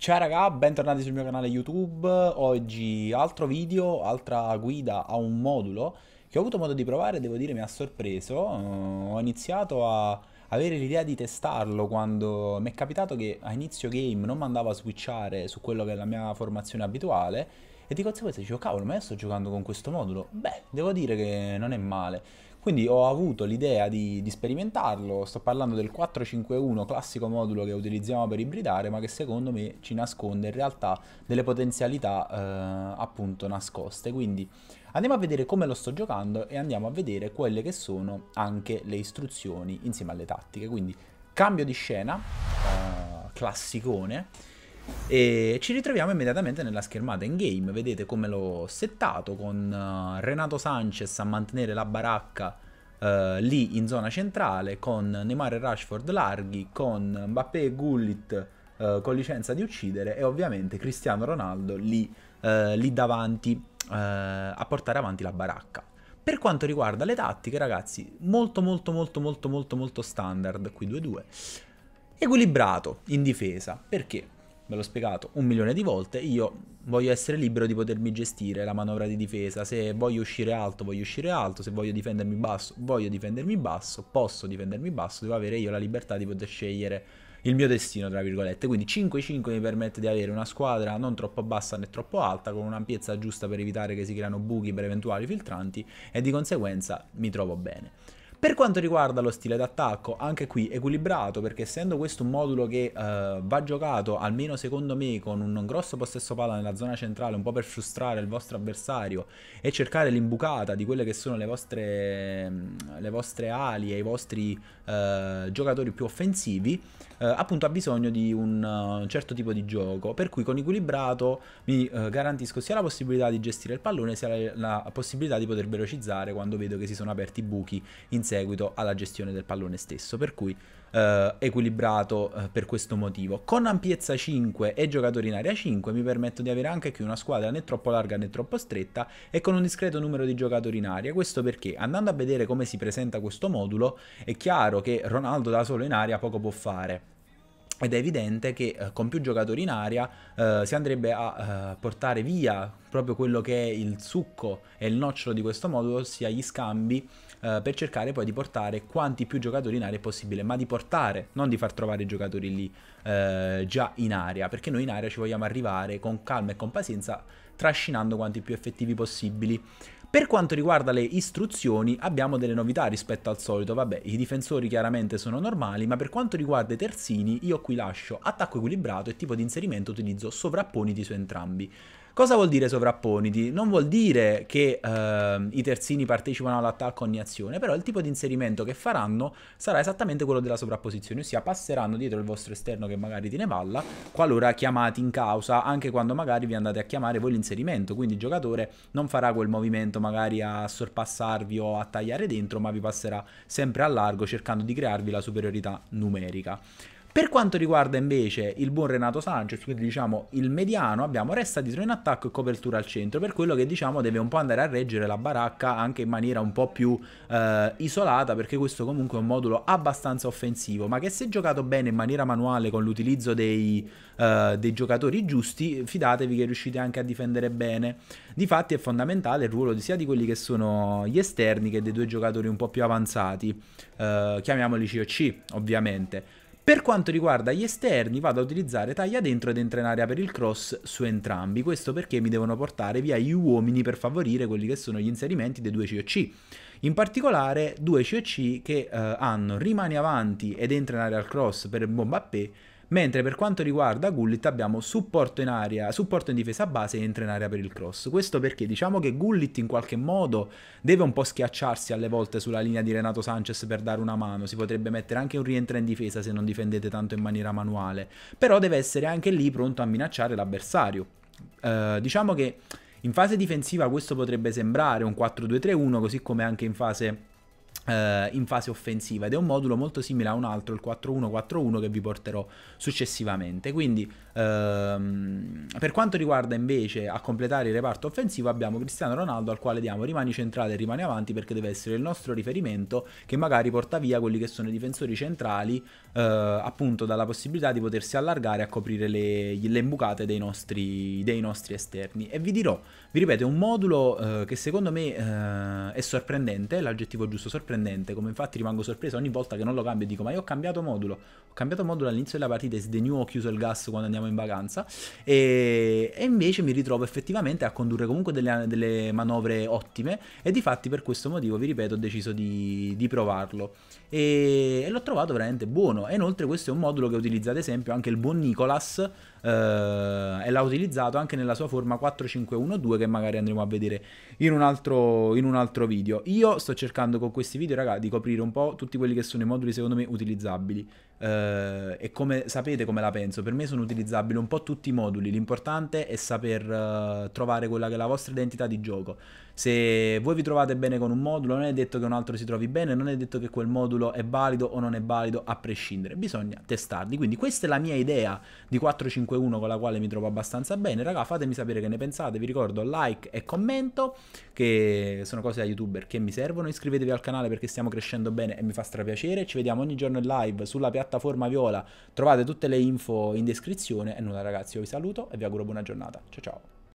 Ciao raga, bentornati sul mio canale YouTube, oggi altro video, altra guida a un modulo che ho avuto modo di provare, devo dire mi ha sorpreso, uh, ho iniziato a avere l'idea di testarlo quando mi è capitato che a inizio game non mandava a switchare su quello che è la mia formazione abituale e di conseguenza dicevo cavolo ma io sto giocando con questo modulo, beh devo dire che non è male quindi ho avuto l'idea di, di sperimentarlo, sto parlando del 451 classico modulo che utilizziamo per ibridare, ma che secondo me ci nasconde in realtà delle potenzialità eh, appunto nascoste. Quindi andiamo a vedere come lo sto giocando e andiamo a vedere quelle che sono anche le istruzioni insieme alle tattiche. Quindi cambio di scena, eh, classicone e ci ritroviamo immediatamente nella schermata in game, vedete come l'ho settato con eh, Renato Sanchez a mantenere la baracca eh, lì in zona centrale, con Neymar e Rashford larghi, con Mbappé e Gullit eh, con licenza di uccidere e ovviamente Cristiano Ronaldo lì, eh, lì davanti eh, a portare avanti la baracca. Per quanto riguarda le tattiche ragazzi, molto molto molto molto molto molto standard qui 2-2, equilibrato in difesa, perché? ve l'ho spiegato un milione di volte, io voglio essere libero di potermi gestire la manovra di difesa, se voglio uscire alto voglio uscire alto, se voglio difendermi basso voglio difendermi basso, posso difendermi basso, devo avere io la libertà di poter scegliere il mio destino, tra virgolette. Quindi 5-5 mi permette di avere una squadra non troppo bassa né troppo alta, con un'ampiezza giusta per evitare che si creano buchi per eventuali filtranti e di conseguenza mi trovo bene. Per quanto riguarda lo stile d'attacco, anche qui equilibrato, perché essendo questo un modulo che uh, va giocato, almeno secondo me, con un grosso possesso palla nella zona centrale, un po' per frustrare il vostro avversario e cercare l'imbucata di quelle che sono le vostre, mm, le vostre ali e i vostri uh, giocatori più offensivi, uh, appunto ha bisogno di un, un, certo tipo di gioco, per cui con equilibrato vi garantisco sia la possibilità di gestire il pallone, sia la, la possibilità di poter velocizzare quando vedo che si sono aperti i buchi in seguito alla gestione del pallone stesso, per cui eh, equilibrato eh, per questo motivo. Con ampiezza 5 e giocatori in area 5 mi permetto di avere anche qui una squadra né troppo larga né troppo stretta e con un discreto numero di giocatori in area, questo perché andando a vedere come si presenta questo modulo è chiaro che Ronaldo da solo in area poco può fare ed è evidente che eh, con più giocatori in aria eh, si andrebbe a eh, portare via proprio quello che è il succo e il nocciolo di questo modulo, ossia gli scambi, eh, per cercare poi di portare quanti più giocatori in aria possibile, ma di portare, non di far trovare i giocatori lì eh, già in aria, perché noi in aria ci vogliamo arrivare con calma e con pazienza, trascinando quanti più effettivi possibili. Per quanto riguarda le istruzioni abbiamo delle novità rispetto al solito, vabbè i difensori chiaramente sono normali ma per quanto riguarda i terzini io qui lascio attacco equilibrato e tipo di inserimento utilizzo sovrapponiti su entrambi. Cosa vuol dire sovrapponiti? Non vuol dire che eh, i terzini partecipano all'attacco ogni azione, però il tipo di inserimento che faranno sarà esattamente quello della sovrapposizione, ossia passeranno dietro il vostro esterno che magari tiene palla, qualora chiamati in causa, anche quando magari vi andate a chiamare voi l'inserimento, quindi il giocatore non farà quel movimento magari a sorpassarvi o a tagliare dentro, ma vi passerà sempre a largo cercando di crearvi la superiorità numerica. Per quanto riguarda invece il buon Renato Sanchez, quindi diciamo il mediano, abbiamo resta dietro in attacco e copertura al centro, per quello che diciamo deve un po' andare a reggere la baracca anche in maniera un po' più eh, isolata, perché questo comunque è un modulo abbastanza offensivo, ma che se giocato bene in maniera manuale con l'utilizzo dei, eh, dei giocatori giusti, fidatevi che riuscite anche a difendere bene. Difatti è fondamentale il ruolo sia di quelli che sono gli esterni che dei due giocatori un po' più avanzati, eh, chiamiamoli COC ovviamente. Per quanto riguarda gli esterni vado ad utilizzare taglia dentro ed entra in area per il cross su entrambi, questo perché mi devono portare via gli uomini per favorire quelli che sono gli inserimenti dei due COC. In particolare due COC che eh, hanno rimani avanti ed entra in area al cross per bomba a P Mentre per quanto riguarda Gullit abbiamo supporto in area, supporto in difesa base e entra in area per il cross. Questo perché diciamo che Gullit in qualche modo deve un po' schiacciarsi alle volte sulla linea di Renato Sanchez per dare una mano. Si potrebbe mettere anche un rientro in difesa se non difendete tanto in maniera manuale. Però deve essere anche lì pronto a minacciare l'avversario. Uh, diciamo che in fase difensiva questo potrebbe sembrare un 4-2-3-1, così come anche in fase eh, in fase offensiva ed è un modulo molto simile a un altro, il 4141 che vi porterò successivamente. Quindi ehm, per quanto riguarda invece a completare il reparto offensivo abbiamo Cristiano Ronaldo al quale diamo rimani centrale e rimani avanti perché deve essere il nostro riferimento che magari porta via quelli che sono i difensori centrali eh, appunto dalla possibilità di potersi allargare a coprire le, le imbucate dei nostri, dei nostri, esterni. E vi dirò, vi ripeto, è un modulo eh, che secondo me eh, è sorprendente, l'aggettivo giusto sorprendente sorprendente, come infatti rimango sorpreso ogni volta che non lo cambio e dico ma io ho cambiato modulo, ho cambiato modulo all'inizio della partita e sdegno ho chiuso il gas quando andiamo in vacanza e, e invece mi ritrovo effettivamente a condurre comunque delle, delle, manovre ottime e di fatti per questo motivo vi ripeto ho deciso di, di provarlo e, e l'ho trovato veramente buono e inoltre questo è un modulo che utilizza ad esempio anche il buon Nicolas Uh, e l'ha utilizzato anche nella sua forma 4512 che magari andremo a vedere in un altro, in un altro video. Io sto cercando con questi video video, raga, di coprire un po' tutti quelli che sono i moduli secondo me utilizzabili. Uh, e come sapete come la penso, per me sono utilizzabili un po' tutti i moduli, l'importante è saper uh, trovare quella che è la vostra identità di gioco. Se voi vi trovate bene con un modulo, non è detto che un altro si trovi bene, non è detto che quel modulo è valido o non è valido a prescindere, bisogna testarli. Quindi questa è la mia idea di 451 con la quale mi trovo abbastanza bene. Raga, fatemi sapere che ne pensate, vi ricordo like e commento che sono cose da youtuber che mi servono, iscrivetevi al canale perché stiamo crescendo bene e mi fa strapiacere. Ci vediamo ogni giorno in live sulla piattaforma piattaforma viola. Trovate tutte le info in descrizione. E nulla ragazzi, io vi saluto e vi auguro buona giornata. Ciao ciao.